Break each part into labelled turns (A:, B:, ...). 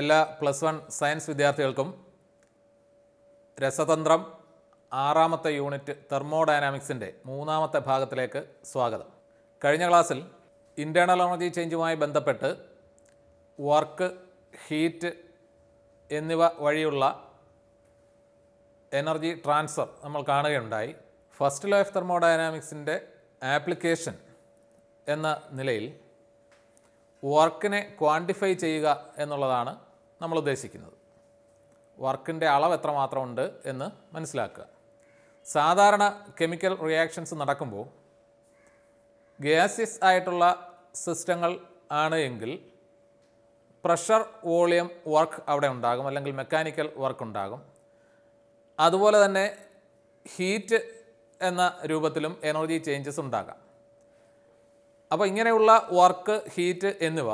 A: എല്ലാ plus one science വിദ്യാർത്ഥികൾക്കും രസതന്ത്രം ആറാമത്തെ യൂണിറ്റ് തെർമോഡൈനാമിക്സിൻ്റെ മൂന്നാമത്തെ ഭാഗത്തിലേക്ക് സ്വാഗതം കഴിഞ്ഞ ക്ലാസ്സിൽ ഇൻറ്റേണൽ എനർജി ചേഞ്ചുമായി ബന്ധപ്പെട്ട് വർക്ക് ഹീറ്റ് എന്നിവ വഴിയുള്ള എനർജി ട്രാൻസ്ഫർ നമ്മൾ കാണുകയുണ്ടായി ഫസ്റ്റ് ലോ ഓഫ് തെർമോഡൈനാമിക്സിൻ്റെ ആപ്ലിക്കേഷൻ എന്ന നിലയിൽ വർക്കിനെ ക്വാണ്ടിഫൈ ചെയ്യുക എന്നുള്ളതാണ് നമ്മൾ ഉദ്ദേശിക്കുന്നത് വർക്കിൻ്റെ അളവ് എത്രമാത്രമുണ്ട് എന്ന് മനസ്സിലാക്കുക സാധാരണ കെമിക്കൽ റിയാക്ഷൻസ് നടക്കുമ്പോൾ ഗ്യാസിയസ് ആയിട്ടുള്ള സിസ്റ്റങ്ങൾ ആണ് എങ്കിൽ പ്രഷർ വോളിയം വർക്ക് അവിടെ ഉണ്ടാകും അല്ലെങ്കിൽ മെക്കാനിക്കൽ വർക്ക് ഉണ്ടാകും അതുപോലെ തന്നെ ഹീറ്റ് എന്ന രൂപത്തിലും എനർജി ചേഞ്ചസ് ഉണ്ടാകാം അപ്പോൾ ഇങ്ങനെയുള്ള വർക്ക് ഹീറ്റ് എന്നിവ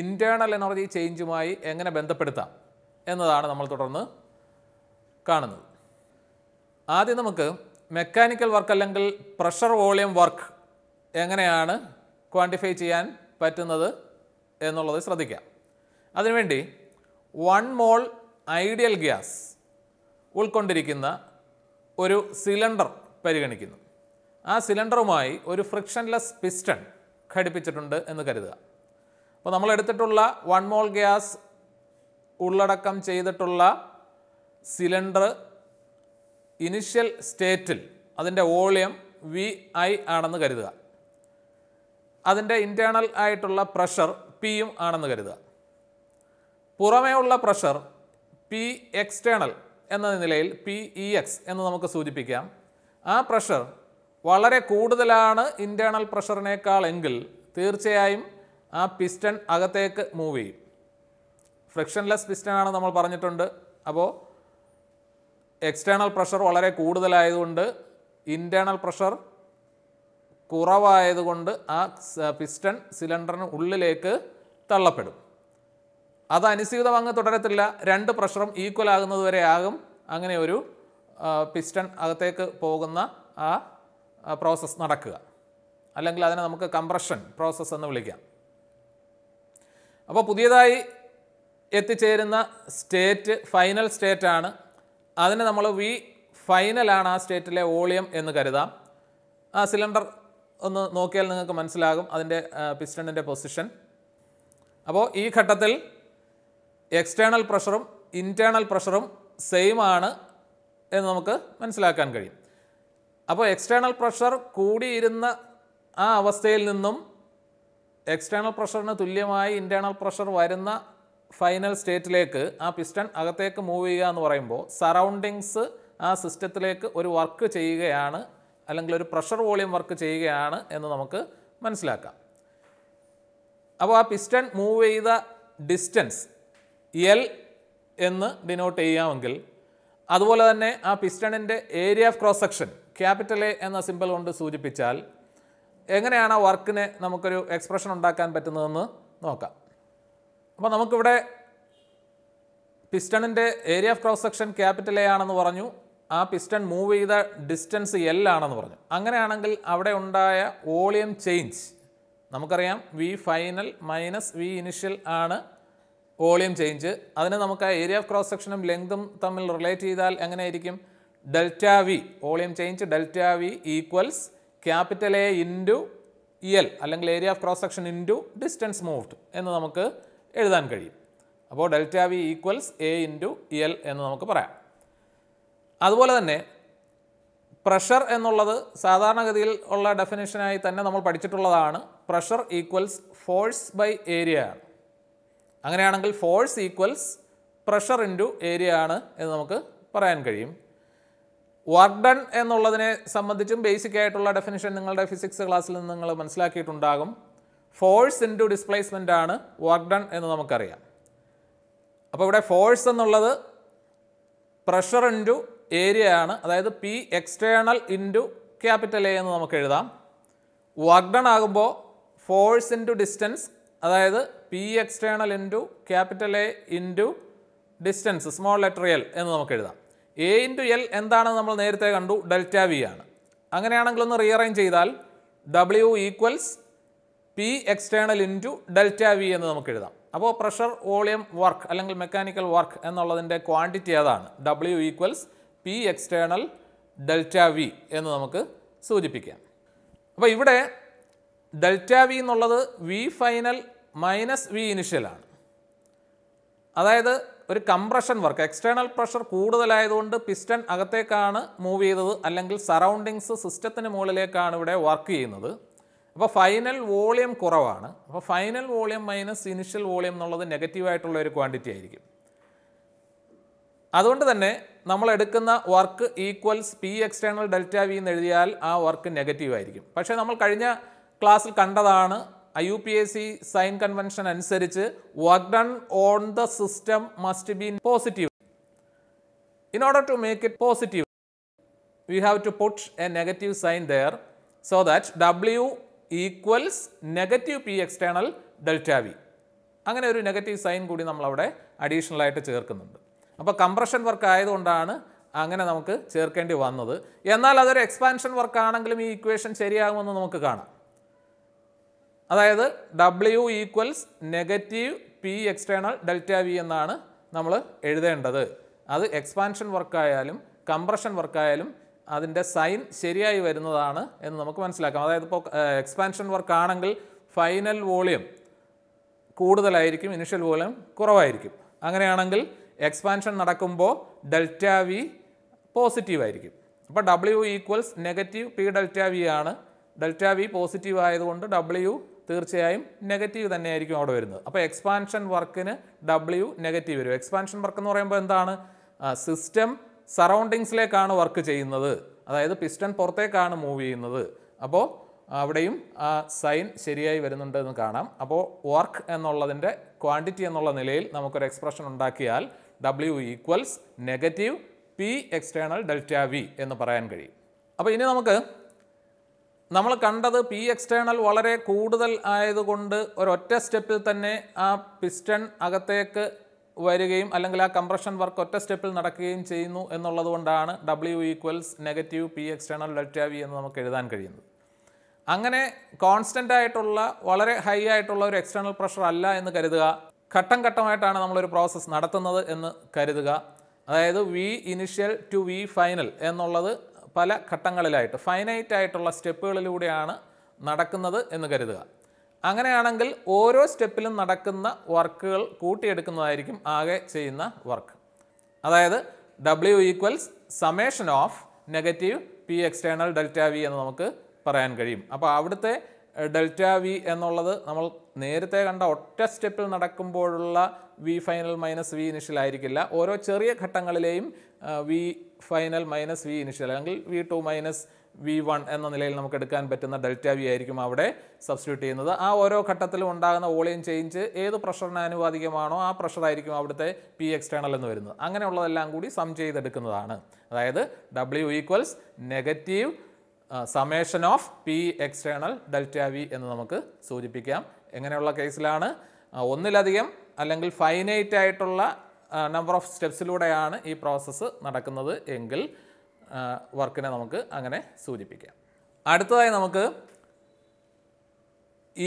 A: ഇൻറ്റേർണൽ എനർജി ചേഞ്ചുമായി എങ്ങനെ ബന്ധപ്പെടുത്താം എന്നതാണ് നമ്മൾ തുടർന്ന് കാണുന്നത് ആദ്യം നമുക്ക് മെക്കാനിക്കൽ വർക്ക് അല്ലെങ്കിൽ പ്രഷർ വോളിയം വർക്ക് എങ്ങനെയാണ് ക്വാണ്ടിഫൈ ചെയ്യാൻ പറ്റുന്നത് എന്നുള്ളത് ശ്രദ്ധിക്കാം അതിനുവേണ്ടി വൺ മോൾ ഐഡിയൽ ഗ്യാസ് ഉൾക്കൊണ്ടിരിക്കുന്ന ഒരു സിലിണ്ടർ പരിഗണിക്കുന്നു ആ സിലിണ്ടറുമായി ഒരു ഫ്രിക്ഷൻലെസ് പിസ്റ്റൺ ഘടിപ്പിച്ചിട്ടുണ്ട് എന്ന് കരുതുക അപ്പോൾ നമ്മൾ എടുത്തിട്ടുള്ള വൺ മോൾ ഗ്യാസ് ഉള്ളടക്കം ചെയ്തിട്ടുള്ള സിലിണ്ടർ ഇനിഷ്യൽ സ്റ്റേറ്റിൽ അതിൻ്റെ വോളിയം വി ഐ ആണെന്ന് കരുതുക അതിൻ്റെ ഇൻറ്റേണൽ ആയിട്ടുള്ള പ്രഷർ പിയും ആണെന്ന് കരുതുക പുറമേ ഉള്ള പ്രഷർ പി എക്സ്റ്റേണൽ എന്ന നിലയിൽ പി ഇ എക്സ് എന്ന് നമുക്ക് സൂചിപ്പിക്കാം ആ പ്രഷർ വളരെ കൂടുതലാണ് ഇൻറ്റേണൽ പ്രഷറിനേക്കാൾ എങ്കിൽ തീർച്ചയായും ആ പിസ്റ്റൺ അകത്തേക്ക് മൂവ് ചെയ്യും ഫ്രിക്ഷൻലെസ് പിസ്റ്റൺ ആണ് നമ്മൾ പറഞ്ഞിട്ടുണ്ട് അപ്പോൾ എക്സ്റ്റേണൽ പ്രഷർ വളരെ കൂടുതലായതുകൊണ്ട് ഇൻറ്റേണൽ പ്രഷർ കുറവായതുകൊണ്ട് ആ പിസ്റ്റൺ സിലിണ്ടറിന് ഉള്ളിലേക്ക് തള്ളപ്പെടും അനുസൃതം അങ്ങ് തുടരത്തില്ല രണ്ട് പ്രഷറും ഈക്വൽ ആകുന്നത് വരെ ആകും അങ്ങനെ ഒരു പിസ്റ്റൺ അകത്തേക്ക് പോകുന്ന ആ പ്രോസസ്സ് നടക്കുക അല്ലെങ്കിൽ അതിനെ നമുക്ക് കംപ്രഷൻ പ്രോസസ്സ് എന്ന് വിളിക്കാം അപ്പോൾ പുതിയതായി എത്തിച്ചേരുന്ന സ്റ്റേറ്റ് ഫൈനൽ സ്റ്റേറ്റ് ആണ് അതിന് നമ്മൾ വി ഫൈനലാണ് ആ സ്റ്റേറ്റിലെ വോളിയം എന്ന് കരുതാം ആ സിലിണ്ടർ ഒന്ന് നോക്കിയാൽ നിങ്ങൾക്ക് മനസ്സിലാകും അതിൻ്റെ പിസ്റ്റണിൻ്റെ പൊസിഷൻ അപ്പോൾ ഈ ഘട്ടത്തിൽ എക്സ്റ്റേണൽ പ്രഷറും ഇൻറ്റേണൽ പ്രഷറും സെയിം ആണ് എന്ന് നമുക്ക് മനസ്സിലാക്കാൻ കഴിയും അപ്പോൾ എക്സ്റ്റേണൽ പ്രഷർ കൂടിയിരുന്ന ആ അവസ്ഥയിൽ നിന്നും എക്സ്റ്റേണൽ പ്രഷറിന് തുല്യമായി ഇൻറ്റേണൽ പ്രഷർ വരുന്ന ഫൈനൽ സ്റ്റേറ്റിലേക്ക് ആ പിസ്റ്റൺ അകത്തേക്ക് മൂവ് ചെയ്യുക എന്ന് പറയുമ്പോൾ സറൗണ്ടിങ്സ് ആ സിസ്റ്റത്തിലേക്ക് ഒരു വർക്ക് ചെയ്യുകയാണ് അല്ലെങ്കിൽ ഒരു പ്രഷർ വോളിയം വർക്ക് ചെയ്യുകയാണ് എന്ന് നമുക്ക് മനസ്സിലാക്കാം അപ്പോൾ ആ പിസ്റ്റൺ മൂവ് ചെയ്ത ഡിസ്റ്റൻസ് എൽ എന്ന് ഡിനോട്ട് ചെയ്യാമെങ്കിൽ അതുപോലെ തന്നെ ആ പിസ്റ്റണിൻ്റെ area of cross section capital A എന്ന സിമ്പിൾ കൊണ്ട് സൂചിപ്പിച്ചാൽ എങ്ങനെയാണ് ആ വർക്കിന് നമുക്കൊരു എക്സ്പ്രഷൻ ഉണ്ടാക്കാൻ പറ്റുന്നതെന്ന് നോക്കാം അപ്പോൾ നമുക്കിവിടെ പിസ്റ്റണിൻ്റെ area of cross section capital A ആണെന്ന് പറഞ്ഞു ആ പിസ്റ്റൺ മൂവ് ചെയ്ത ഡിസ്റ്റൻസ് എൽ ആണെന്ന് പറഞ്ഞു അങ്ങനെയാണെങ്കിൽ അവിടെ ഉണ്ടായ വോളിയം ചേഞ്ച് നമുക്കറിയാം V final minus V initial ആണ് വോളിയം ചേഞ്ച് അതിനെ നമുക്ക് ആ ഏരിയ ഓഫ് ക്രോസ് സെക്ഷനും ലെങ്തും തമ്മിൽ റിലേറ്റ് ചെയ്താൽ എങ്ങനെയായിരിക്കും delta V volume change delta V equals capital A into L അല്ലെങ്കിൽ area of cross section into distance moved എന്ന് നമുക്ക് എഴുതാൻ കഴിയും അപ്പോൾ delta V equals A into L എന്ന് നമുക്ക് പറയാം അതുപോലെ തന്നെ പ്രഷർ എന്നുള്ളത് സാധാരണഗതിയിൽ ഉള്ള ഡെഫിനേഷനായി തന്നെ നമ്മൾ പഠിച്ചിട്ടുള്ളതാണ് pressure equals force by area ആണ് അങ്ങനെയാണെങ്കിൽ force equals pressure into area ആണ് എന്ന് നമുക്ക് പറയാൻ കഴിയും വർഡൺ എന്നുള്ളതിനെ സംബന്ധിച്ചും ബേസിക് ആയിട്ടുള്ള ഡെഫിനിഷൻ നിങ്ങളുടെ ഫിസിക്സ് ക്ലാസ്സിൽ നിന്ന് നിങ്ങൾ മനസ്സിലാക്കിയിട്ടുണ്ടാകും ഫോഴ്സ് ഇൻറ്റു ഡിസ്പ്ലേസ്മെൻ്റ് ആണ് വർഡൺ എന്ന് നമുക്കറിയാം അപ്പോൾ ഇവിടെ ഫോഴ്സ് എന്നുള്ളത് പ്രഷർ ഇൻറ്റു ഏരിയ ആണ് അതായത് P external into capital A എന്ന് നമുക്ക് എഴുതാം വർഡൺ ആകുമ്പോൾ ഫോഴ്സ് ഇൻറ്റു ഡിസ്റ്റൻസ് അതായത് P external into capital A into distance small letter L എന്ന് നമുക്ക് എഴുതാം എ ഇൻറ്റു എൽ എന്താണെന്ന് നമ്മൾ നേരത്തെ കണ്ടു ഡെൽറ്റ വി ആണ് അങ്ങനെയാണെങ്കിൽ ഒന്ന് റീഅറേഞ്ച് ചെയ്താൽ W equals P external into delta V എന്ന് നമുക്ക് എഴുതാം അപ്പോൾ പ്രഷർ വോളിയം വർക്ക് അല്ലെങ്കിൽ മെക്കാനിക്കൽ വർക്ക് എന്നുള്ളതിൻ്റെ ക്വാണ്ടിറ്റി അതാണ് W equals P external delta V എന്ന് നമുക്ക് സൂചിപ്പിക്കാം അപ്പോൾ ഇവിടെ ഡെൽറ്റ വി എന്നുള്ളത് വി ഫൈനൽ മൈനസ് വി ഇനിഷ്യലാണ് അതായത് ഒരു കംപ്രഷൻ വർക്ക് എക്സ്റ്റേണൽ പ്രഷർ കൂടുതലായതുകൊണ്ട് പിസ്റ്റൺ അകത്തേക്കാണ് മൂവ് ചെയ്തത് അല്ലെങ്കിൽ സറൗണ്ടിങ്സ് സിസ്റ്റത്തിന് മുകളിലേക്കാണ് ഇവിടെ വർക്ക് ചെയ്യുന്നത് അപ്പോൾ ഫൈനൽ വോളിയം കുറവാണ് അപ്പോൾ final volume minus initial volume എന്നുള്ളത് നെഗറ്റീവായിട്ടുള്ള ഒരു ക്വാണ്ടിറ്റി ആയിരിക്കും അതുകൊണ്ട് തന്നെ നമ്മൾ എടുക്കുന്ന work equals P external delta V എന്ന് എഴുതിയാൽ ആ വർക്ക് നെഗറ്റീവ് ആയിരിക്കും പക്ഷേ നമ്മൾ കഴിഞ്ഞ ക്ലാസ്സിൽ കണ്ടതാണ് I U P S C sign convention അനുസരിച്ച് work done on the system must be positive in order to make it positive we have to put a negative sign there so that W equals negative P external delta V അങ്ങനെ ഒരു negative sign കൂടി നമ്മളവിടെ അഡീഷണലായിട്ട് ചേർക്കുന്നുണ്ട് അപ്പോൾ compression work ആയതുകൊണ്ടാണ് അങ്ങനെ നമുക്ക് ചേർക്കേണ്ടി വന്നത് എന്നാൽ അതൊരു എക്സ്പാൻഷൻ വർക്ക് ആണെങ്കിലും ഈ ഇക്വേഷൻ ശരിയാകുമെന്ന് നമുക്ക് കാണാം അതായത് W equals negative P external delta V എന്നാണ് നമ്മൾ എഴുതേണ്ടത് അത് എക്സ്പാൻഷൻ വർക്കായാലും കംപ്രഷൻ വർക്കായാലും അതിൻ്റെ സൈൻ ശരിയായി വരുന്നതാണ് എന്ന് നമുക്ക് മനസ്സിലാക്കാം അതായത് ഇപ്പോൾ എക്സ്പാൻഷൻ വർക്കാണെങ്കിൽ ഫൈനൽ വോളിയം കൂടുതലായിരിക്കും ഇനിഷ്യൽ വോളിയം കുറവായിരിക്കും അങ്ങനെയാണെങ്കിൽ എക്സ്പാൻഷൻ നടക്കുമ്പോൾ ഡെൽറ്റ വി പോസിറ്റീവ് ആയിരിക്കും അപ്പോൾ W equals negative P delta V ആണ് ഡെൽറ്റ വി പോസിറ്റീവ് ആയതുകൊണ്ട് ഡബ്ല്യു തീർച്ചയായും നെഗറ്റീവ് തന്നെയായിരിക്കും അവിടെ വരുന്നത് അപ്പോൾ എക്സ്പാൻഷൻ വർക്കിന് ഡബ്ല്യു നെഗറ്റീവ് വരും എക്സ്പാൻഷൻ വർക്ക് എന്ന് പറയുമ്പോൾ എന്താണ് സിസ്റ്റം സറൗണ്ടിങ്സിലേക്കാണ് വർക്ക് ചെയ്യുന്നത് അതായത് പിസ്റ്റൺ പുറത്തേക്കാണ് മൂവ് ചെയ്യുന്നത് അപ്പോൾ അവിടെയും ആ സൈൻ ശരിയായി വരുന്നുണ്ട് എന്ന് കാണാം അപ്പോൾ വർക്ക് എന്നുള്ളതിൻ്റെ ക്വാണ്ടിറ്റി എന്നുള്ള നിലയിൽ നമുക്കൊരു എക്സ്പ്രഷൻ ഉണ്ടാക്കിയാൽ W equals negative P external delta V എന്ന് പറയാൻ കഴിയും അപ്പോൾ ഇനി നമുക്ക് നമ്മൾ കണ്ടത് പി എക്സ്റ്റേണൽ വളരെ കൂടുതൽ ആയതുകൊണ്ട് ഒരൊറ്റ സ്റ്റെപ്പിൽ തന്നെ ആ പിസ്റ്റൺ അകത്തേക്ക് വരികയും അല്ലെങ്കിൽ ആ കംപ്രഷൻ വർക്ക് ഒറ്റ സ്റ്റെപ്പിൽ നടക്കുകയും ചെയ്യുന്നു എന്നുള്ളത് കൊണ്ടാണ് W equals negative P external delta V എന്ന് നമുക്ക് എഴുതാൻ കഴിയുന്നത് അങ്ങനെ കോൺസ്റ്റൻ്റ് ആയിട്ടുള്ള വളരെ ഹൈ ആയിട്ടുള്ള ഒരു എക്സ്റ്റേണൽ പ്രഷർ അല്ല എന്ന് കരുതുക ഘട്ടം ഘട്ടമായിട്ടാണ് നമ്മളൊരു പ്രോസസ്സ് നടത്തുന്നത് എന്ന് കരുതുക അതായത് V initial to V final എന്നുള്ളത് പല ഘട്ടങ്ങളിലായിട്ട് ഫൈനൈറ്റ് ആയിട്ടുള്ള സ്റ്റെപ്പുകളിലൂടെയാണ് നടക്കുന്നത് എന്ന് കരുതുക അങ്ങനെയാണെങ്കിൽ ഓരോ സ്റ്റെപ്പിലും നടക്കുന്ന വർക്കുകൾ കൂട്ടിയെടുക്കുന്നതായിരിക്കും ആകെ ചെയ്യുന്ന വർക്ക് അതായത് W equals summation of negative P external delta V എന്ന് നമുക്ക് പറയാൻ കഴിയും അപ്പോൾ അവിടുത്തെ ഡെൽറ്റ വി എന്നുള്ളത് നമ്മൾ നേരത്തെ കണ്ട ഒറ്റ സ്റ്റെപ്പിൽ നടക്കുമ്പോഴുള്ള V final minus V initial ആയിരിക്കില്ല ഓരോ ചെറിയ ഘട്ടങ്ങളിലെയും V final minus V initial അല്ലെങ്കിൽ V two minus V one എന്ന നിലയിൽ നമുക്ക് എടുക്കാൻ പറ്റുന്ന ഡെൽറ്റ വി ആയിരിക്കും അവിടെ സബ്സ്റ്റിറ്റ്യൂട്ട് ചെയ്യുന്നത് ആ ഓരോ ഘട്ടത്തിലും ഉണ്ടാകുന്ന വോളിയം ചേഞ്ച് ഏത് പ്രഷറിന് ആനുപാതികമാണോ ആ പ്രഷറായിരിക്കും അവിടുത്തെ പി എക്സ്റ്റേണൽ എന്ന് വരുന്നത് അങ്ങനെയുള്ളതെല്ലാം കൂടി സം ചെയ്തെടുക്കുന്നതാണ് അതായത് W equals negative summation of P external delta V എന്ന് നമുക്ക് സൂചിപ്പിക്കാം എങ്ങനെയുള്ള കേസിലാണ് ഒന്നിലധികം അല്ലെങ്കിൽ ഫൈനൈറ്റ് ആയിട്ടുള്ള നമ്പർ ഓഫ് സ്റ്റെപ്സിലൂടെയാണ് ഈ പ്രോസസ്സ് നടക്കുന്നത് എങ്കിൽ വർക്കിനെ നമുക്ക് അങ്ങനെ സൂചിപ്പിക്കാം അടുത്തതായി നമുക്ക്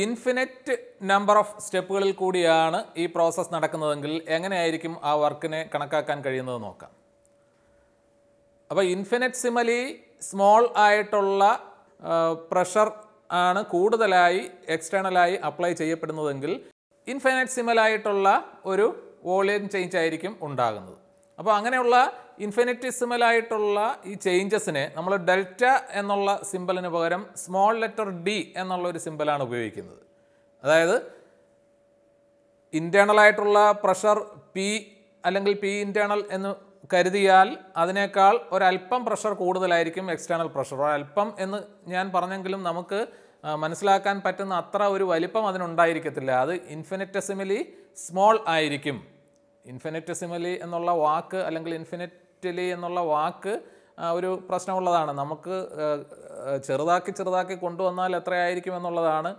A: ഇൻഫിനിറ്റ് നമ്പർ ഓഫ് സ്റ്റെപ്പുകളിൽ കൂടിയാണ് ഈ പ്രോസസ്സ് നടക്കുന്നതെങ്കിൽ എങ്ങനെയായിരിക്കും ആ വർക്കിനെ കണക്കാക്കാൻ കഴിയുന്നത് നോക്കാം അപ്പോൾ ഇൻഫിനിറ്റ് സിമലി സ്മോൾ ആയിട്ടുള്ള പ്രഷർ ആണ് കൂടുതലായി എക്സ്റ്റേണലായി അപ്ലൈ ചെയ്യപ്പെടുന്നതെങ്കിൽ ഇൻഫൈനൈറ്റ് സിമലായിട്ടുള്ള ഒരു വോളിയം ചേഞ്ച് ആയിരിക്കും ഉണ്ടാകുന്നത് അപ്പോൾ അങ്ങനെയുള്ള ഇൻഫിനിറ്റിസിമലായിട്ടുള്ള ഈ ചേഞ്ചസിനെ നമ്മൾ ഡെൽറ്റ എന്നുള്ള സിമ്പിളിന് പകരം സ്മോൾ ലെറ്റർ ഡി എന്നുള്ള ഒരു സിമ്പിളാണ് ഉപയോഗിക്കുന്നത് അതായത് ഇൻറ്റേണലായിട്ടുള്ള പ്രഷർ പി അല്ലെങ്കിൽ പി ഇൻറ്റേണൽ എന്ന് കരുതിയാൽ അതിനേക്കാൾ ഒരല്പം പ്രഷർ കൂടുതലായിരിക്കും എക്സ്റ്റേണൽ പ്രഷർ ഒരല്പം എന്ന് ഞാൻ പറഞ്ഞെങ്കിലും നമുക്ക് മനസ്സിലാക്കാൻ പറ്റുന്ന അത്ര ഒരു വലിപ്പം അതിനുണ്ടായിരിക്കത്തില്ല അത് ഇൻഫിനിറ്റസിമലി സ്മോൾ ആയിരിക്കും ഇൻഫിനിറ്റസിമലി എന്നുള്ള വാക്ക് അല്ലെങ്കിൽ ഇൻഫിനിറ്റലി എന്നുള്ള വാക്ക് ഒരു പ്രശ്നമുള്ളതാണ് നമുക്ക് ചെറുതാക്കി ചെറുതാക്കി കൊണ്ടുവന്നാൽ എത്രയായിരിക്കും എന്നുള്ളതാണ്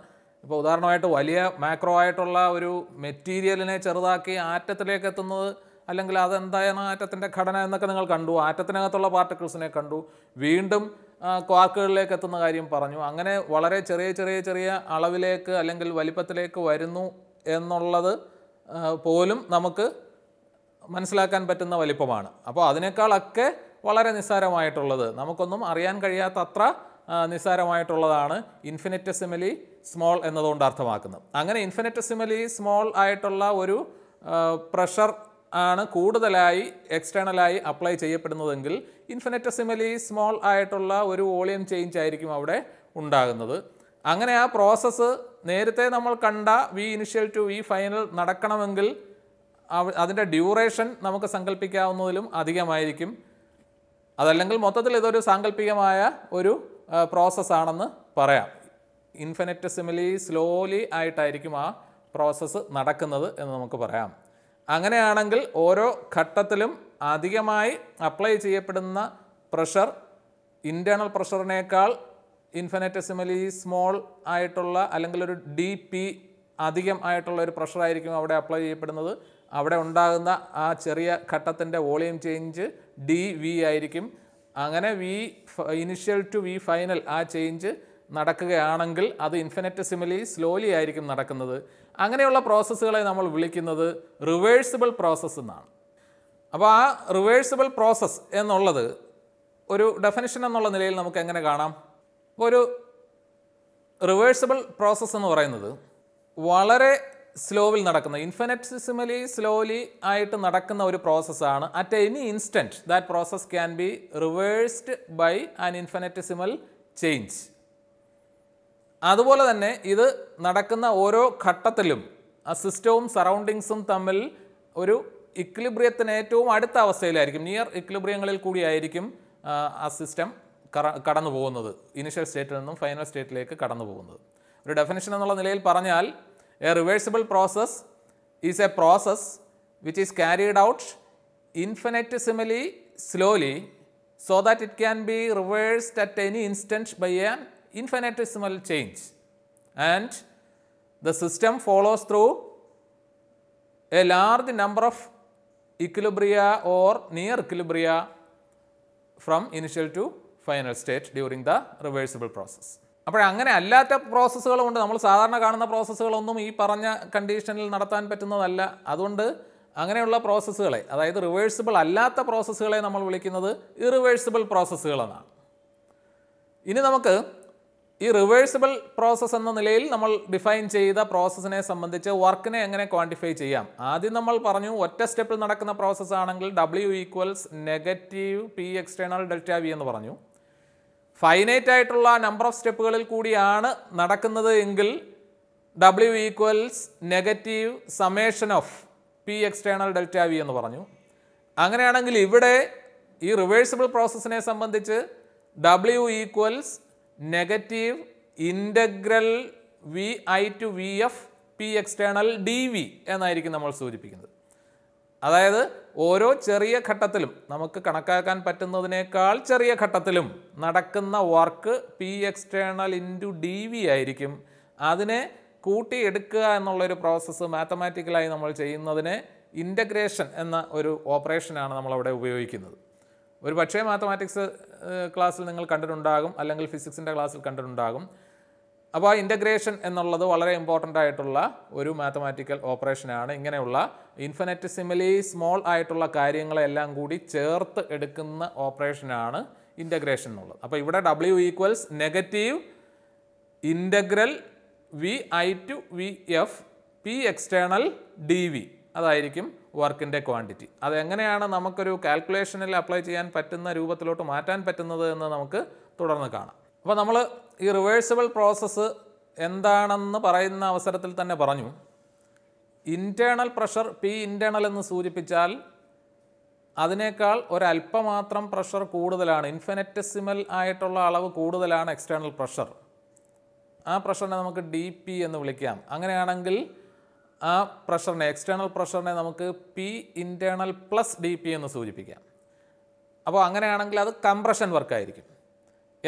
A: ഇപ്പോൾ ഉദാഹരണമായിട്ട് വലിയ മാക്രോ ആയിട്ടുള്ള ഒരു മെറ്റീരിയലിനെ ചെറുതാക്കി ആറ്റത്തിലേക്ക് എത്തുന്നത് അല്ലെങ്കിൽ അതെന്താണ് ആറ്റത്തിൻ്റെ ഘടന എന്നൊക്കെ നിങ്ങൾ കണ്ടു ആറ്റത്തിനകത്തുള്ള പാർട്ടിക്കിൾസിനെ കണ്ടു വീണ്ടും ക്വാർക്കുകളിലേക്ക് എത്തുന്ന കാര്യം പറഞ്ഞു അങ്ങനെ വളരെ ചെറിയ ചെറിയ ചെറിയ അളവിലേക്ക് അല്ലെങ്കിൽ വലിപ്പത്തിലേക്ക് വരുന്നു എന്നുള്ളത് പോലും നമുക്ക് മനസ്സിലാക്കാൻ പറ്റുന്ന വലിപ്പമാണ് അപ്പോൾ അതിനേക്കാളൊക്കെ വളരെ നിസ്സാരമായിട്ടുള്ളത് നമുക്കൊന്നും അറിയാൻ കഴിയാത്തത്ര നിസ്സാരമായിട്ടുള്ളതാണ് നിസ്സാരമായിട്ടുള്ളതാണ് ഇൻഫിനിറ്റസിമലി സ്മോൾ എന്നതുകൊണ്ട് അർത്ഥമാക്കുന്നത് അങ്ങനെ ഇൻഫിനിറ്റസിമലി സ്മോൾ ആയിട്ടുള്ള ഒരു പ്രഷർ ആണ് കൂടുതലായി എക്സ്റ്റേണലായി അപ്ലൈ ചെയ്യപ്പെടുന്നതെങ്കിൽ ഇൻഫിനിറ്റസിമലി സ്മോൾ ആയിട്ടുള്ള ഒരു വോളിയം ചേഞ്ച് ആയിരിക്കും അവിടെ ഉണ്ടാകുന്നത് അങ്ങനെ ആ പ്രോസസ്സ് നേരത്തെ നമ്മൾ കണ്ട V initial to V final നടക്കണമെങ്കിൽ അതിൻ്റെ ഡ്യൂറേഷൻ നമുക്ക് സങ്കല്പിക്കാവുന്നതിലും അധികമായിരിക്കും അതല്ലെങ്കിൽ മൊത്തത്തിൽ ഇതൊരു സാങ്കല്പികമായ ഒരു പ്രോസസ്സാണെന്ന് പറയാം ഇൻഫിനിറ്റസിമലി സ്ലോലി ആയിട്ടായിരിക്കും ആ പ്രോസസ്സ് നടക്കുന്നത് എന്ന് നമുക്ക് പറയാം അങ്ങനെയാണെങ്കിൽ ഓരോ ഘട്ടത്തിലും അധികമായി അപ്ലൈ ചെയ്യപ്പെടുന്ന പ്രഷർ ഇൻറ്റേണൽ പ്രഷറിനേക്കാൾ ഇൻഫനറ്റസിമലി സ്മോൾ ആയിട്ടുള്ള അല്ലെങ്കിൽ ഒരു ഡി പി അധികം ആയിട്ടുള്ള ഒരു പ്രഷറായിരിക്കും അവിടെ അപ്ലൈ ചെയ്യപ്പെടുന്നത് അവിടെ ഉണ്ടാകുന്ന ആ ചെറിയ ഘട്ടത്തിൻ്റെ വോളിയം ചേഞ്ച് ഡി വി ആയിരിക്കും അങ്ങനെ V initial to V final ആ ചേഞ്ച് നടക്കുകയാണെങ്കിൽ അത് ഇൻഫനറ്റസിമലി സ്ലോലി ആയിരിക്കും നടക്കുന്നത് അങ്ങനെയുള്ള പ്രോസസ്സുകളെ നമ്മൾ വിളിക്കുന്നത് റിവേഴ്സിബിൾ പ്രോസസ്സ് എന്നാണ് അപ്പോൾ ആ റിവേഴ്സിബിൾ പ്രോസസ്സ് എന്നുള്ളത് ഒരു ഡെഫിനിഷൻ എന്നുള്ള നിലയിൽ നമുക്ക് എങ്ങനെ കാണാം ഒരു റിവേഴ്സിബിൾ പ്രോസസ്സ് എന്ന് പറയുന്നത് വളരെ സ്ലോവിൽ നടക്കുന്ന ഇൻഫിനിറ്റിസിമലി സ്ലോലി ആയിട്ട് നടക്കുന്ന ഒരു പ്രോസസ്സാണ് at any instant that process can be reversed by an infinitesimal change അതുപോലെ തന്നെ ഇത് നടക്കുന്ന ഓരോ ഘട്ടത്തിലും ആ സിസ്റ്റവും സറൗണ്ടിങ്സും തമ്മിൽ ഒരു ഇക്ലിബ്രിയത്തിന് ഏറ്റവും അടുത്ത അവസ്ഥയിലായിരിക്കും നിയർ ഇക്ലിബ്രിയങ്ങളിൽ കൂടിയായിരിക്കും ആ സിസ്റ്റം കടന്നു പോകുന്നത് ഇനിഷ്യൽ സ്റ്റേറ്റിൽ നിന്നും ഫൈനൽ സ്റ്റേറ്റിലേക്ക് കടന്നു പോകുന്നത് ഒരു ഡെഫിനേഷൻ എന്നുള്ള നിലയിൽ പറഞ്ഞാൽ a reversible process is a process which is carried out infinitesimally slowly so that it can be reversed at any instant by an infinitesimal change and the system follows through a large number of equilibria or near equilibria from initial to final state during the reversible process. അപ്പോൾ അങ്ങനെ അല്ലാത്ത പ്രോസസ്സുകളുമുണ്ട് നമ്മൾ സാധാരണ കാണുന്ന പ്രോസസ്സുകളൊന്നും ഈ പറഞ്ഞ കണ്ടീഷനിൽ നടത്താൻ പറ്റുന്നതല്ല അതുകൊണ്ട് അങ്ങനെയുള്ള പ്രോസസ്സുകളെ അതായത് റിവേഴ്സിബിൾ അല്ലാത്ത പ്രോസസ്സുകളെ നമ്മൾ വിളിക്കുന്നത് ഇറിവേഴ്സിബിൾ പ്രോസസ്സുകളെന്നാണ് ഇനി നമുക്ക് ഈ റിവേഴ്സിബിൾ പ്രോസസ്സ് എന്ന നിലയിൽ നമ്മൾ ഡിഫൈൻ ചെയ്ത പ്രോസസ്സിനെ സംബന്ധിച്ച് വർക്കിനെ എങ്ങനെ ക്വാണ്ടിഫൈ ചെയ്യാം ആദ്യം നമ്മൾ പറഞ്ഞു ഒറ്റ സ്റ്റെപ്പിൽ നടക്കുന്ന പ്രോസസ്സ് ആണെങ്കിൽ W equals negative P external delta V എന്ന് പറഞ്ഞു ഫൈനൈറ്റ് ആയിട്ടുള്ള നമ്പർ ഓഫ് സ്റ്റെപ്പുകളിൽ കൂടിയാണ് നടക്കുന്നത് എങ്കിൽ W equals negative summation of P external delta V എന്ന് പറഞ്ഞു അങ്ങനെയാണെങ്കിൽ ഇവിടെ ഈ റിവേഴ്സിബിൾ പ്രോസസ്സിനെ സംബന്ധിച്ച് W equals negative integral V I to V F P external D V എന്നായിരിക്കും നമ്മൾ സൂചിപ്പിക്കുന്നത് അതായത് ഓരോ ചെറിയ ഘട്ടത്തിലും നമുക്ക് കണക്കാക്കാൻ പറ്റുന്നതിനേക്കാൾ ചെറിയ ഘട്ടത്തിലും നടക്കുന്ന work P external into D V ആയിരിക്കും അതിനെ കൂട്ടിയെടുക്കുക എന്നുള്ളൊരു പ്രോസസ്സ് മാത്തമാറ്റിക്കലായി നമ്മൾ ചെയ്യുന്നതിനെ ഇൻ്റഗ്രേഷൻ എന്ന ഒരു ഓപ്പറേഷനാണ് നമ്മളവിടെ ഉപയോഗിക്കുന്നത് ഒരു പക്ഷേ മാത്തമാറ്റിക്സ് ക്ലാസ്സിൽ നിങ്ങൾ കണ്ടിട്ടുണ്ടാകും അല്ലെങ്കിൽ ഫിസിക്സിൻ്റെ ക്ലാസ്സിൽ കണ്ടിട്ടുണ്ടാകും അപ്പോൾ ആ ഇൻ്റഗ്രേഷൻ എന്നുള്ളത് വളരെ ഇമ്പോർട്ടൻ്റ് ആയിട്ടുള്ള ഒരു മാത്തമാറ്റിക്കൽ ഓപ്പറേഷനാണ് ഇങ്ങനെയുള്ള ഇൻഫിനറ്റ് സിമിലി സ്മോൾ ആയിട്ടുള്ള കാര്യങ്ങളെല്ലാം കൂടി ചേർത്ത് എടുക്കുന്ന ഓപ്പറേഷനാണ് ഇൻ്റഗ്രേഷൻ എന്നുള്ളത് അപ്പോൾ ഇവിടെ W equals negative integral V I to V F P external D V അതായിരിക്കും വർക്കിൻ്റെ ക്വാണ്ടിറ്റി അതെങ്ങനെയാണ് നമുക്കൊരു കാൽക്കുലേഷനിൽ അപ്ലൈ ചെയ്യാൻ പറ്റുന്ന രൂപത്തിലോട്ട് മാറ്റാൻ പറ്റുന്നത് എന്ന് നമുക്ക് തുടർന്ന് കാണാം അപ്പോൾ നമ്മൾ ഈ റിവേഴ്സിബിൾ പ്രോസസ്സ് എന്താണെന്ന് പറയുന്ന അവസരത്തിൽ തന്നെ പറഞ്ഞു ഇൻറ്റേണൽ പ്രഷർ പി ഇൻറ്റേണൽ എന്ന് സൂചിപ്പിച്ചാൽ അതിനേക്കാൾ ഒരല്പമാത്രം പ്രഷർ കൂടുതലാണ് ഇൻഫിനറ്റസിമൽ ആയിട്ടുള്ള അളവ് കൂടുതലാണ് എക്സ്റ്റേണൽ പ്രഷർ ആ പ്രഷറിനെ നമുക്ക് ഡി പി എന്ന് വിളിക്കാം അങ്ങനെയാണെങ്കിൽ ആ പ്രഷറിനെ എക്സ്റ്റേണൽ പ്രഷറിനെ നമുക്ക് P internal plus D P എന്ന് സൂചിപ്പിക്കാം അപ്പോൾ അങ്ങനെയാണെങ്കിൽ അത് കംപ്രഷൻ വർക്കായിരിക്കും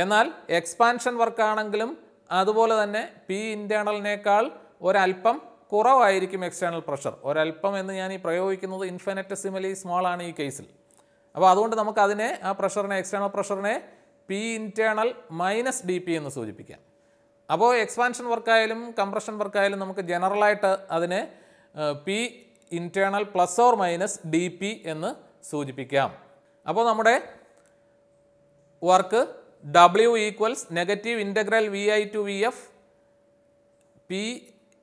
A: എന്നാൽ എക്സ്പാൻഷൻ വർക്കാണെങ്കിലും അതുപോലെ തന്നെ പി ഇൻറ്റേണലിനേക്കാൾ ഒരല്പം കുറവായിരിക്കും എക്സ്റ്റേണൽ പ്രഷർ ഒരല്പം എന്ന് ഞാൻ ഈ പ്രയോഗിക്കുന്നത് ഇൻഫിനറ്റസിമലി സ്മോൾ ആണ് ഈ കേസിൽ അപ്പോൾ അതുകൊണ്ട് നമുക്ക് അതിനെ ആ പ്രഷറിനെ എക്സ്റ്റേണൽ പ്രഷറിനെ P internal minus D P എന്ന് സൂചിപ്പിക്കാം അപ്പോൾ എക്സ്പാൻഷൻ വർക്കായാലും കംപ്രഷൻ വർക്കായാലും നമുക്ക് ജനറലായിട്ട് അതിനെ P internal plus or minus D P എന്ന് സൂചിപ്പിക്കാം അപ്പോൾ നമ്മുടെ work W equals negative integral V I to V F P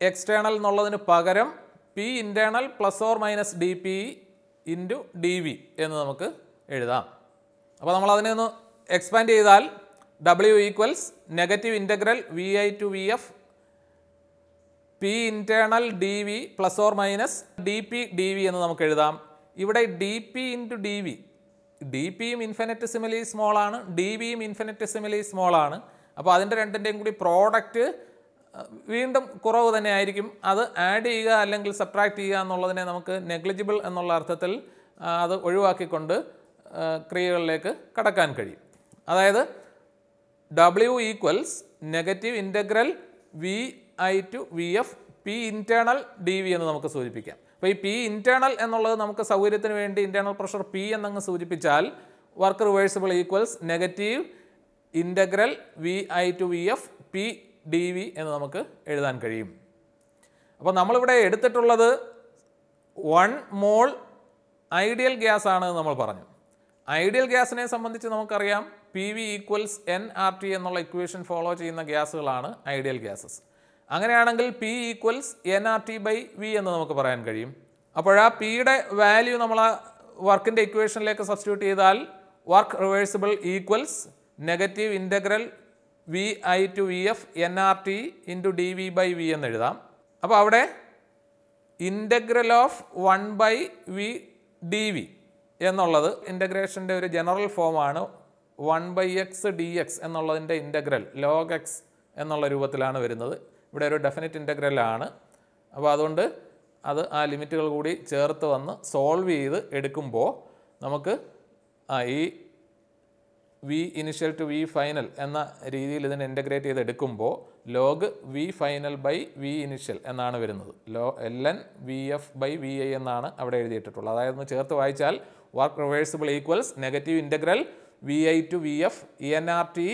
A: external എന്നുള്ളതിന് പകരം P internal plus or minus D P into D V എന്ന് നമുക്ക് എഴുതാം അപ്പോൾ നമ്മളതിനെ ഒന്ന് എക്സ്പാൻഡ് ചെയ്താൽ W equals negative integral V I to V F P internal D V plus or minus D P D V എന്ന് നമുക്ക് എഴുതാം ഇവിടെ D P into D V D പിയും ഇൻഫിനിറ്റസിമലി സ്മോളാണ് ഡി വിയും small സ്മോളാണ് അപ്പോൾ അതിൻ്റെ രണ്ടിൻ്റെയും കൂടി പ്രോഡക്റ്റ് വീണ്ടും കുറവ് തന്നെ ആയിരിക്കും അത് ആഡ് ചെയ്യുക അല്ലെങ്കിൽ സബ്ട്രാക്റ്റ് ചെയ്യുക എന്നുള്ളതിനെ നമുക്ക് നെഗ്ലിജിബിൾ എന്നുള്ള അർത്ഥത്തിൽ അത് ഒഴിവാക്കിക്കൊണ്ട് ക്രിയകളിലേക്ക് കടക്കാൻ കഴിയും അതായത് W equals negative integral V I to V F P internal D V എന്ന് നമുക്ക് സൂചിപ്പിക്കാം അപ്പോൾ ഈ പി ഇൻറ്റേണൽ എന്നുള്ളത് നമുക്ക് സൗകര്യത്തിന് വേണ്ടി ഇൻറ്റേണൽ പ്രഷർ പി എന്നങ്ങ് സൂചിപ്പിച്ചാൽ work reversible equals negative integral V I to V F P D V എന്ന് നമുക്ക് എഴുതാൻ കഴിയും അപ്പോൾ നമ്മളിവിടെ എടുത്തിട്ടുള്ളത് വൺ മോൾ ഐഡിയൽ ഗ്യാസ് ആണ് നമ്മൾ പറഞ്ഞു ഐഡിയൽ ഗ്യാസിനെ സംബന്ധിച്ച് നമുക്കറിയാം P V equals N R T എന്നുള്ള ഇക്വേഷൻ ഫോളോ ചെയ്യുന്ന ഗ്യാസുകളാണ് ഐഡിയൽ ഗ്യാസസ് അങ്ങനെയാണെങ്കിൽ P equals N R T by V എന്ന് നമുക്ക് പറയാൻ കഴിയും അപ്പോഴാ പിയുടെ വാല്യൂ നമ്മൾ ആ വർക്കിൻ്റെ ഇക്വേഷനിലേക്ക് സബ്സ്റ്റിറ്റ്യൂട്ട് ചെയ്താൽ work reversible equals negative integral V I to V F N R T into D V by V എന്ന് എഴുതാം അപ്പോൾ അവിടെ integral of one by V D V എന്നുള്ളത് ഇൻ്റഗ്രേഷൻ്റെ ഒരു ജനറൽ ഫോമാണ് one by X D X എന്നുള്ളതിൻ്റെ integral log X എന്നുള്ള രൂപത്തിലാണ് വരുന്നത് ഇവിടെ ഒരു ഡെഫിനറ്റ് ആണ് അപ്പോൾ അതുകൊണ്ട് അത് ആ ലിമിറ്റുകൾ കൂടി ചേർത്ത് വന്ന് സോൾവ് ചെയ്ത് എടുക്കുമ്പോൾ നമുക്ക് ഈ V initial to V final എന്ന രീതിയിൽ ഇതിനെ ഇൻ്റഗ്രേറ്റ് ചെയ്ത് എടുക്കുമ്പോൾ log V final by V initial എന്നാണ് വരുന്നത് log L N V F by V I എന്നാണ് അവിടെ എഴുതിയിട്ടുള്ളത് അതായത് ഒന്ന് ചേർത്ത് വായിച്ചാൽ work reversible equals negative integral V I to V F E N R T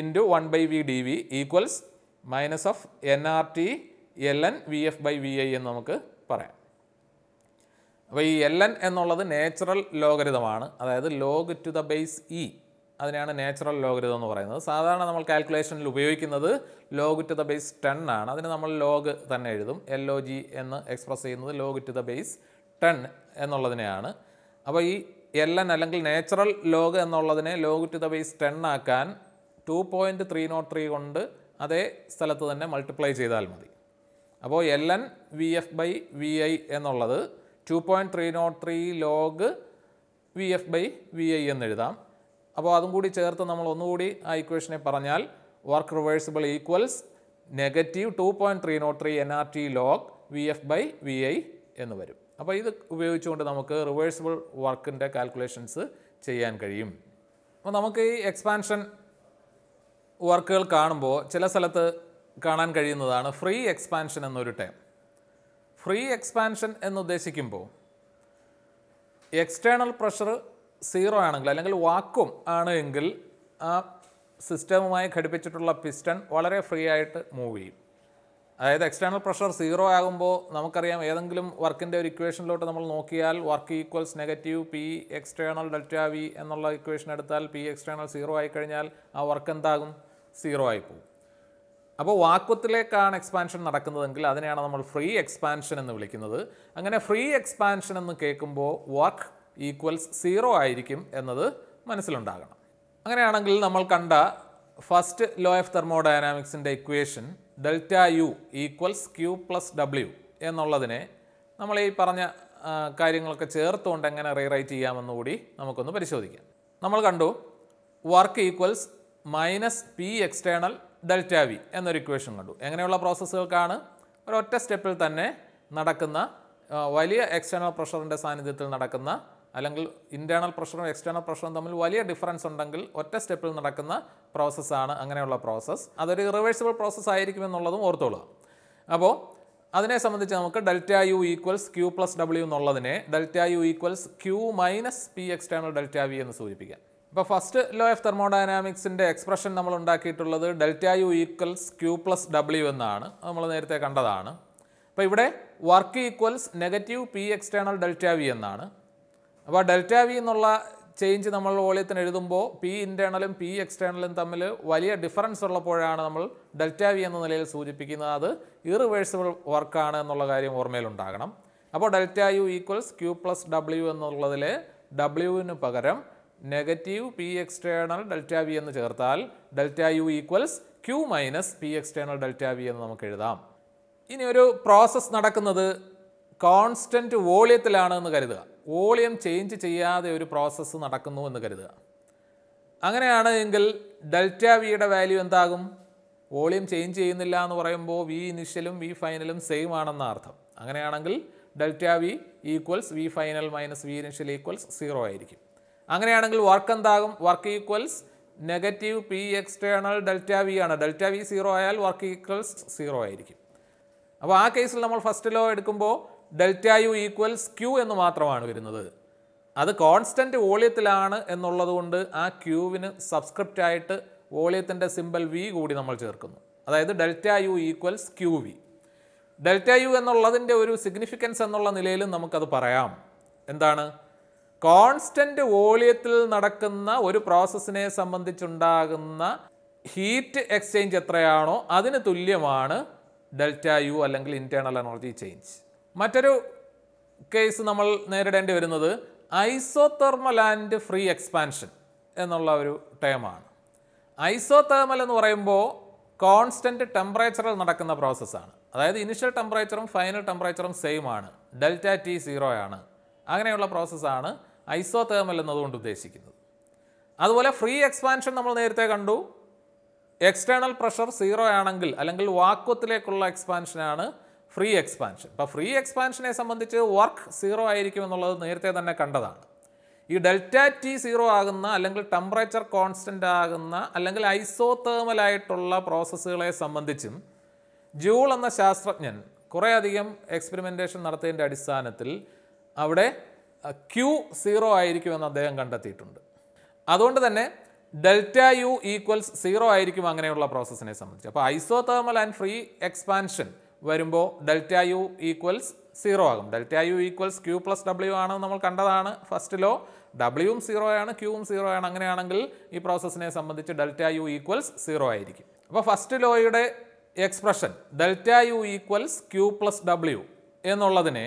A: into one by V D V equals minus of N R T L N V F by V I എന്ന് നമുക്ക് പറയാം അപ്പോൾ ഈ L N എന്നുള്ളത് natural ലോകരിതമാണ് അതായത് log to the base E അതിനെയാണ് natural logarithm എന്ന് പറയുന്നത് സാധാരണ നമ്മൾ കാൽക്കുലേഷനിൽ ഉപയോഗിക്കുന്നത് log to the base ten ആണ് അതിന് നമ്മൾ ലോഗ് തന്നെ എഴുതും എൽ ഒ ജി എന്ന് എക്സ്പ്രസ് ചെയ്യുന്നത് log to the base ten എന്നുള്ളതിനെയാണ് അപ്പോൾ ഈ എല്ലാം അല്ലെങ്കിൽ നാച്ചുറൽ ലോഗ് എന്നുള്ളതിനെ log to the base ten ആക്കാൻ two point three naught three കൊണ്ട് അതേ സ്ഥലത്ത് തന്നെ മൾട്ടിപ്ലൈ ചെയ്താൽ മതി അപ്പോൾ L N V F by V I എന്നുള്ളത് two point three naught three log V F by V I എന്നെഴുതാം അപ്പോൾ അതും കൂടി ചേർത്ത് നമ്മൾ ഒന്നുകൂടി ആ ഇക്വേഷനെ പറഞ്ഞാൽ work reversible equals negative two point three naught three N R T log V F by V I എന്ന് വരും അപ്പോൾ ഇത് ഉപയോഗിച്ചുകൊണ്ട് നമുക്ക് റിവേഴ്സിബിൾ വർക്കിൻ്റെ കാൽക്കുലേഷൻസ് ചെയ്യാൻ കഴിയും അപ്പോൾ നമുക്ക് ഈ എക്സ്പാൻഷൻ വർക്കുകൾ കാണുമ്പോൾ ചില സ്ഥലത്ത് കാണാൻ കഴിയുന്നതാണ് ഫ്രീ എക്സ്പാൻഷൻ എന്നൊരു ടേം ഫ്രീ എക്സ്പാൻഷൻ എന്നുദ്ദേശിക്കുമ്പോൾ എക്സ്റ്റേണൽ പ്രഷർ സീറോ ആണെങ്കിൽ അല്ലെങ്കിൽ വാക്വം ആണ് എങ്കിൽ ആ സിസ്റ്റവുമായി ഘടിപ്പിച്ചിട്ടുള്ള പിസ്റ്റൺ വളരെ ഫ്രീ ആയിട്ട് മൂവ് ചെയ്യും അതായത് എക്സ്റ്റേണൽ പ്രഷർ സീറോ ആകുമ്പോൾ നമുക്കറിയാം ഏതെങ്കിലും വർക്കിൻ്റെ ഒരു ഇക്വേഷനിലോട്ട് നമ്മൾ നോക്കിയാൽ work equals negative P external delta V എന്നുള്ള ഇക്വേഷൻ എടുത്താൽ പി എക്സ്റ്റേണൽ സീറോ ആയിക്കഴിഞ്ഞാൽ ആ വർക്ക് എന്താകും സീറോ ആയിപ്പോകും അപ്പോൾ വാക്വത്തിലേക്കാണ് എക്സ്പാൻഷൻ നടക്കുന്നതെങ്കിൽ അതിനെയാണ് നമ്മൾ ഫ്രീ എക്സ്പാൻഷൻ എന്ന് വിളിക്കുന്നത് അങ്ങനെ ഫ്രീ എക്സ്പാൻഷൻ എന്ന് കേൾക്കുമ്പോൾ വർക്ക് ഈക്വൽസ് സീറോ ആയിരിക്കും എന്നത് മനസ്സിലുണ്ടാകണം അങ്ങനെയാണെങ്കിൽ നമ്മൾ കണ്ട ഫസ്റ്റ് ലോ ഓഫ് തെർമോഡയനാമിക്സിൻ്റെ equation delta U equals Q plus W എന്നുള്ളതിനെ നമ്മൾ ഈ പറഞ്ഞ കാര്യങ്ങളൊക്കെ ചേർത്തുകൊണ്ട് എങ്ങനെ റീറൈറ്റ് ചെയ്യാമെന്ന് കൂടി നമുക്കൊന്ന് പരിശോധിക്കാം നമ്മൾ കണ്ടു work equals minus P external delta V എന്നൊരു ഇക്വേഷൻ കണ്ടു എങ്ങനെയുള്ള പ്രോസസ്സുകൾക്കാണ് ഒരൊറ്റ സ്റ്റെപ്പിൽ തന്നെ നടക്കുന്ന വലിയ എക്സ്റ്റേണൽ പ്രഷറിൻ്റെ സാന്നിധ്യത്തിൽ നടക്കുന്ന അല്ലെങ്കിൽ ഇൻറ്റേണൽ പ്രഷറും എക്സ്റ്റേണൽ പ്രഷറും തമ്മിൽ വലിയ ഡിഫറൻസ് ഉണ്ടെങ്കിൽ ഒറ്റ സ്റ്റെപ്പിൽ നടക്കുന്ന പ്രോസസ്സാണ് അങ്ങനെയുള്ള പ്രോസസ്സ് അതൊരു റിവേഴ്സിബിൾ പ്രോസസ്സ് ആയിരിക്കും എന്നുള്ളതും ഓർത്തോളുക അപ്പോൾ അതിനെ സംബന്ധിച്ച് നമുക്ക് delta U equals Q plus W എന്നുള്ളതിനെ delta U equals Q minus P external delta V എന്ന് സൂചിപ്പിക്കാം ഇപ്പോൾ ഫസ്റ്റ് ലോ ഓഫ് തെർമോഡൈനാമിക്സിൻ്റെ എക്സ്പ്രഷൻ നമ്മൾ ഉണ്ടാക്കിയിട്ടുള്ളത് delta U equals Q plus W എന്നാണ് നമ്മൾ നേരത്തെ കണ്ടതാണ് അപ്പോൾ ഇവിടെ work equals negative P external delta V എന്നാണ് അപ്പോൾ ഡെൽറ്റ വി എന്നുള്ള ചേഞ്ച് നമ്മൾ വോളിയത്തിന് എഴുതുമ്പോൾ പി ഇൻറ്റേണലും പി എക്സ്റ്റേണലും തമ്മിൽ വലിയ ഡിഫറൻസ് ഉള്ളപ്പോഴാണ് നമ്മൾ ഡെൽറ്റ വി എന്ന നിലയിൽ സൂചിപ്പിക്കുന്നത് അത് ഇറിവേഴ്സിബിൾ വർക്കാണ് എന്നുള്ള കാര്യം ഓർമ്മയിലുണ്ടാകണം അപ്പോൾ delta U equals Q plus W എന്നുള്ളതിൽ ഡബ്ല്യുവിന് പകരം negative P external delta V എന്ന് ചേർത്താൽ delta U equals Q minus P external delta V എന്ന് നമുക്ക് എഴുതാം ഇനി ഒരു പ്രോസസ്സ് നടക്കുന്നത് കോൺസ്റ്റൻറ്റ് വോളിയത്തിലാണ് എന്ന് കരുതുക വോളിയം ചേഞ്ച് ചെയ്യാതെ ഒരു പ്രോസസ്സ് നടക്കുന്നു എന്ന് കരുതുക അങ്ങനെയാണ് എങ്കിൽ ഡെൽറ്റ വിയുടെ വാല്യൂ എന്താകും വോളിയം ചേഞ്ച് ചെയ്യുന്നില്ല എന്ന് പറയുമ്പോൾ വി ഇനിഷ്യലും വി ഫൈനലും സെയിം ആണെന്ന അർത്ഥം അങ്ങനെയാണെങ്കിൽ delta V equals V final minus V initial equals zero ആയിരിക്കും അങ്ങനെയാണെങ്കിൽ വർക്ക് എന്താകും work equals negative P external delta V ആണ് ഡെൽറ്റ വി സീറോ ആയാൽ വർക്ക് ഈക്വൽസ് സീറോ ആയിരിക്കും അപ്പോൾ ആ കേസിൽ നമ്മൾ ഫസ്റ്റ് ലോ എടുക്കുമ്പോൾ ഡെൽറ്റ യു ഈക്വൽസ് ക്യൂ എന്ന് മാത്രമാണ് വരുന്നത് അത് കോൺസ്റ്റൻറ്റ് വോളിയത്തിലാണ് എന്നുള്ളതുകൊണ്ട് ആ ക്യൂവിന് സബ്സ്ക്രിപ്റ്റായിട്ട് വോളിയത്തിൻ്റെ സിമ്പിൾ വി കൂടി നമ്മൾ ചേർക്കുന്നു അതായത് delta U equals Q V delta U എന്നുള്ളതിൻ്റെ ഒരു സിഗ്നിഫിക്കൻസ് എന്നുള്ള നിലയിലും നമുക്കത് പറയാം എന്താണ് കോൺസ്റ്റൻറ്റ് വോളിയത്തിൽ നടക്കുന്ന ഒരു പ്രോസസ്സിനെ സംബന്ധിച്ചുണ്ടാകുന്ന ഹീറ്റ് എക്സ്ചേഞ്ച് എത്രയാണോ അതിന് തുല്യമാണ് ഡെൽറ്റ യു അല്ലെങ്കിൽ ഇൻറ്റേർണൽ എനർജി ചേഞ്ച് മറ്റൊരു കേസ് നമ്മൾ നേരിടേണ്ടി വരുന്നത് ഐസോതെർമൽ ആൻഡ് ഫ്രീ എക്സ്പാൻഷൻ എന്നുള്ള ഒരു ടേമാണ് ഐസോതെർമൽ എന്ന് പറയുമ്പോൾ കോൺസ്റ്റൻറ്റ് ടെമ്പറേച്ചറിൽ നടക്കുന്ന പ്രോസസ്സാണ് അതായത് ഇനിഷ്യൽ ടെമ്പറേച്ചറും ഫൈനൽ ടെമ്പറേച്ചറും സെയിം ആണ് ഡെൽറ്റ ടി സീറോ ആണ് അങ്ങനെയുള്ള പ്രോസസ്സാണ് ഐസോതേമൽ എന്നതുകൊണ്ട് ഉദ്ദേശിക്കുന്നത് അതുപോലെ ഫ്രീ എക്സ്പാൻഷൻ നമ്മൾ നേരത്തെ കണ്ടു എക്സ്റ്റേണൽ പ്രഷർ സീറോ ആണെങ്കിൽ അല്ലെങ്കിൽ വാക്വത്തിലേക്കുള്ള എക്സ്പാൻഷനാണ് ഫ്രീ എക്സ്പാൻഷൻ അപ്പോൾ ഫ്രീ എക്സ്പാൻഷനെ സംബന്ധിച്ച് വർക്ക് സീറോ ആയിരിക്കും എന്നുള്ളത് നേരത്തെ തന്നെ കണ്ടതാണ് ഈ ഡെൽറ്റ ടി സീറോ ആകുന്ന അല്ലെങ്കിൽ ടെമ്പറേച്ചർ കോൺസ്റ്റൻ്റ് ആകുന്ന അല്ലെങ്കിൽ ഐസോതേമലായിട്ടുള്ള പ്രോസസ്സുകളെ സംബന്ധിച്ചും ജൂൾ എന്ന ശാസ്ത്രജ്ഞൻ കുറേയധികം എക്സ്പെരിമെൻറ്റേഷൻ നടത്തിയതിൻ്റെ അടിസ്ഥാനത്തിൽ അവിടെ ക്യൂ സീറോ ആയിരിക്കുമെന്ന് അദ്ദേഹം കണ്ടെത്തിയിട്ടുണ്ട് അതുകൊണ്ട് തന്നെ ഡെൽറ്റ യു ഈക്വൽസ് സീറോ ആയിരിക്കും അങ്ങനെയുള്ള പ്രോസസ്സിനെ സംബന്ധിച്ച് അപ്പോൾ ഐസോതേമൽ ആൻഡ് ഫ്രീ എക്സ്പാൻഷൻ വരുമ്പോൾ ഡെൽറ്റ യു ഈക്വൽസ് സീറോ ആകും delta U equals Q plus W ആണ് നമ്മൾ കണ്ടതാണ് ഫസ്റ്റ് ലോ ഡബ്ല്യുവും സീറോ ആണ് ക്യൂവും സീറോ ആണ് അങ്ങനെയാണെങ്കിൽ ഈ പ്രോസസ്സിനെ സംബന്ധിച്ച് ഡെൽറ്റ യു ഈക്വൽസ് സീറോ ആയിരിക്കും അപ്പോൾ ഫസ്റ്റ് ലോയുടെ expression delta U equals Q plus W എന്നുള്ളതിനെ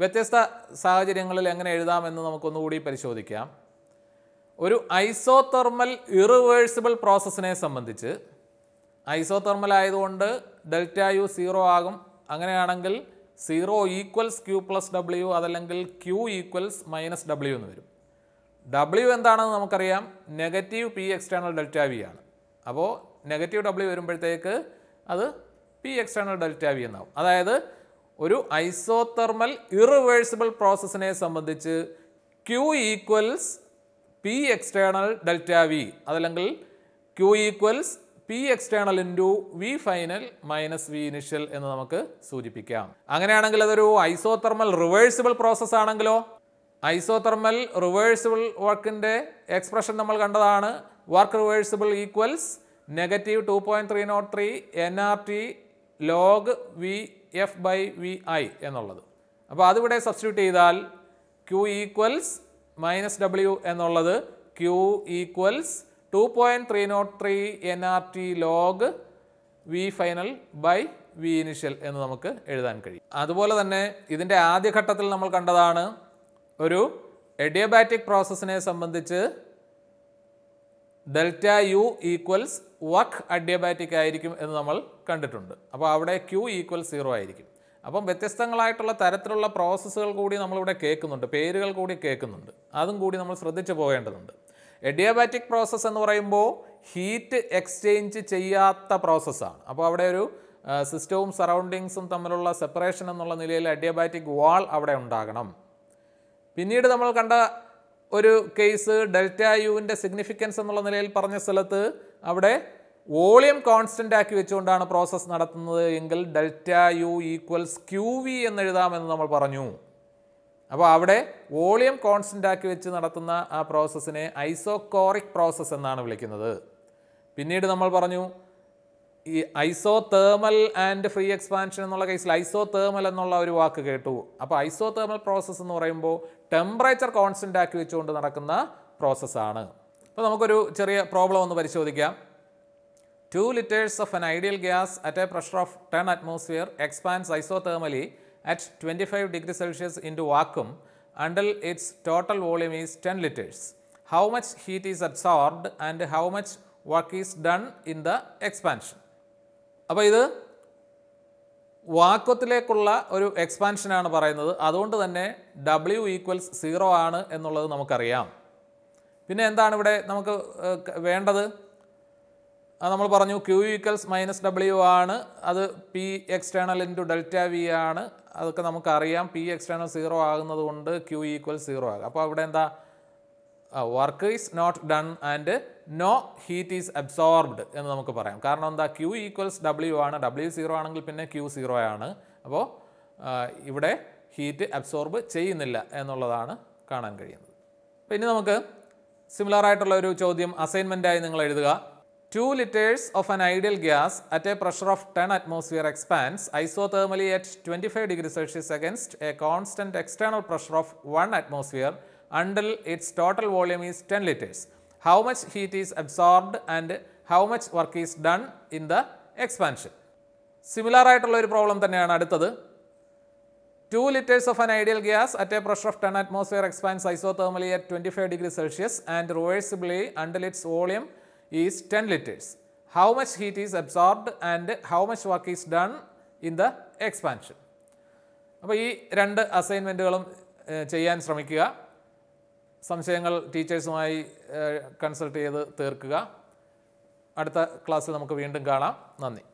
A: വ്യത്യസ്ത സാഹചര്യങ്ങളിൽ എങ്ങനെ എഴുതാമെന്ന് നമുക്കൊന്നുകൂടി പരിശോധിക്കാം ഒരു ഐസോതെർമൽ ഇറിവേഴ്സിബിൾ പ്രോസസ്സിനെ സംബന്ധിച്ച് ഐസോതെർമൽ ആയതുകൊണ്ട് ഡെൽറ്റ യു സീറോ ആകും അങ്ങനെയാണെങ്കിൽ zero equals Q plus W അതല്ലെങ്കിൽ ക്യൂ ഈക്വൽസ് മൈനസ് ഡബ്ല്യു എന്ന് വരും ഡബ്ല്യു എന്താണെന്ന് നമുക്കറിയാം negative P external delta V ആണ് അപ്പോൾ നെഗറ്റീവ് ഡബ്ല്യു വരുമ്പോഴത്തേക്ക് അത് പി എക്സ്റ്റേണൽ ഡെൽറ്റ വി എന്നാവും അതായത് ഒരു ഐസോതെർമൽ ഇറിവേഴ്സിബിൾ പ്രോസസ്സിനെ സംബന്ധിച്ച് Q equals P external delta V അതല്ലെങ്കിൽ Q equals P external into V final minus V initial എന്ന് നമുക്ക് സൂചിപ്പിക്കാം അങ്ങനെയാണെങ്കിൽ അതൊരു ഐസോതെർമൽ റിവേഴ്സിബിൾ പ്രോസസ്സ് ആണെങ്കിലോ ഐസോതെർമൽ റിവേഴ്സിബിൾ വർക്കിൻ്റെ എക്സ്പ്രഷൻ നമ്മൾ കണ്ടതാണ് work reversible equals negative two point three naught three N R T log V F by V I എന്നുള്ളത് അപ്പോൾ അതിവിടെ സബ്സ്റ്റിറ്റ്യൂട്ട് ചെയ്താൽ ക്യു ഈക്വൽസ് മൈനസ് ഡബ്ല്യു എന്നുള്ളത് Q equals two point three naught three N R T log V final by V initial എന്ന് നമുക്ക് എഴുതാൻ കഴിയും അതുപോലെ തന്നെ ഇതിൻ്റെ ആദ്യഘട്ടത്തിൽ നമ്മൾ കണ്ടതാണ് ഒരു എഡിയോബാറ്റിക് പ്രോസസ്സിനെ സംബന്ധിച്ച് delta U equals work adiabatic ആയിരിക്കും എന്ന് നമ്മൾ കണ്ടിട്ടുണ്ട് അപ്പോൾ അവിടെ ക്യൂ ഈക്വൽ സീറോ ആയിരിക്കും അപ്പം വ്യത്യസ്തങ്ങളായിട്ടുള്ള തരത്തിലുള്ള പ്രോസസ്സുകൾ കൂടി നമ്മളിവിടെ കേൾക്കുന്നുണ്ട് പേരുകൾ കൂടി കേൾക്കുന്നുണ്ട് അതും കൂടി നമ്മൾ ശ്രദ്ധിച്ചു പോകേണ്ടതുണ്ട് എഡിയോബാറ്റിക് പ്രോസസ്സ് എന്ന് പറയുമ്പോൾ ഹീറ്റ് എക്സ്ചേഞ്ച് ചെയ്യാത്ത പ്രോസസ്സാണ് അപ്പോൾ അവിടെ ഒരു സിസ്റ്റവും സറൗണ്ടിങ്സും തമ്മിലുള്ള സെപ്പറേഷൻ എന്നുള്ള നിലയിൽ അഡിയബാറ്റിക് വാൾ അവിടെ ഉണ്ടാകണം പിന്നീട് നമ്മൾ കണ്ട ഒരു കേസ് ഡെൽറ്റ യുവിൻ്റെ സിഗ്നിഫിക്കൻസ് എന്നുള്ള നിലയിൽ പറഞ്ഞ സ്ഥലത്ത് അവിടെ വോളിയം കോൺസ്റ്റൻ്റ് ആക്കി വെച്ചുകൊണ്ടാണ് പ്രോസസ്സ് നടത്തുന്നത് എങ്കിൽ delta U equals Q V എന്നെഴുതാമെന്ന് നമ്മൾ പറഞ്ഞു അപ്പോൾ അവിടെ വോളിയം കോൺസ്റ്റൻ്റ് ആക്കി വെച്ച് നടത്തുന്ന ആ പ്രോസസ്സിനെ ഐസോകോറിക് പ്രോസസ്സ് എന്നാണ് വിളിക്കുന്നത് പിന്നീട് നമ്മൾ പറഞ്ഞു ഈ isothermal and free expansion എന്നുള്ള കേസിൽ ഐസോ തേർമൽ എന്നുള്ള ഒരു വാക്ക് കേട്ടു അപ്പോൾ ഐസോ തേർമൽ പ്രോസസ്സ് എന്ന് പറയുമ്പോൾ ടെമ്പറേച്ചർ കോൺസ്റ്റൻ്റ് ആക്കി വെച്ചുകൊണ്ട് നടക്കുന്ന പ്രോസസ്സാണ് അപ്പോൾ നമുക്കൊരു ചെറിയ പ്രോബ്ലം ഒന്ന് പരിശോധിക്കാം two litres of an ideal gas at a pressure of ten atmosphere expands isothermally at 25 degree Celsius into vacuum until its total volume is 10 liters. How much heat is absorbed and how much work is done in the expansion. അപ്പോൾ ഇത് വാക്വത്തിലേക്കുള്ള ഒരു എക്സ്പാൻഷനാണ് പറയുന്നത് അതുകൊണ്ട് തന്നെ W equals zero ആണ് എന്നുള്ളത് നമുക്കറിയാം പിന്നെ എന്താണ് ഇവിടെ നമുക്ക് വേണ്ടത് നമ്മൾ പറഞ്ഞു ക്യൂ ഈക്വൽസ് മൈനസ് ഡബ്ല്യു ആണ് അത് P external into delta V ആണ് അതൊക്കെ നമുക്കറിയാം പി എക്സ്റ്റേണൽ സീറോ ആകുന്നത് കൊണ്ട് ക്യൂ ഈക്വൽ സീറോ ആകും അപ്പോൾ അവിടെ എന്താ work is not done and no heat is absorbed എന്ന് നമുക്ക് പറയാം കാരണം എന്താ ക്യൂ ഈക്വൽസ് ഡബ്ല്യു ആണ് ഡബ്ല്യു സീറോ ആണെങ്കിൽ പിന്നെ ക്യൂ സീറോ ആണ് അപ്പോൾ ഇവിടെ ഹീറ്റ് അബ്സോർബ് ചെയ്യുന്നില്ല എന്നുള്ളതാണ് കാണാൻ കഴിയുന്നത് പിന്നെ നമുക്ക് സിമിലർ ആയിട്ടുള്ള ഒരു ചോദ്യം അസൈൻമെൻ്റായി നിങ്ങൾ എഴുതുക 2 litres of an ideal gas at a pressure of 10 atmosphere expands isothermally at 25 degrees Celsius against a constant external pressure of 1 atmosphere until its total volume is 10 litres. How much heat is absorbed and how much work is done in the expansion. Similar right ഒരു problem തന്നെയാണ് അടുത്തത് two Two liters of an ideal gas at a pressure of 10 atmosphere expands isothermally at 25 degree Celsius and reversibly until its volume. is 10 liters. How much heat is absorbed and how much work is done in the expansion. അപ്പോൾ ഈ രണ്ട് അസൈൻമെൻറ്റുകളും ചെയ്യാൻ ശ്രമിക്കുക സംശയങ്ങൾ ടീച്ചേഴ്സുമായി consult ചെയ്ത് തീർക്കുക അടുത്ത ക്ലാസ്സിൽ നമുക്ക് വീണ്ടും കാണാം നന്ദി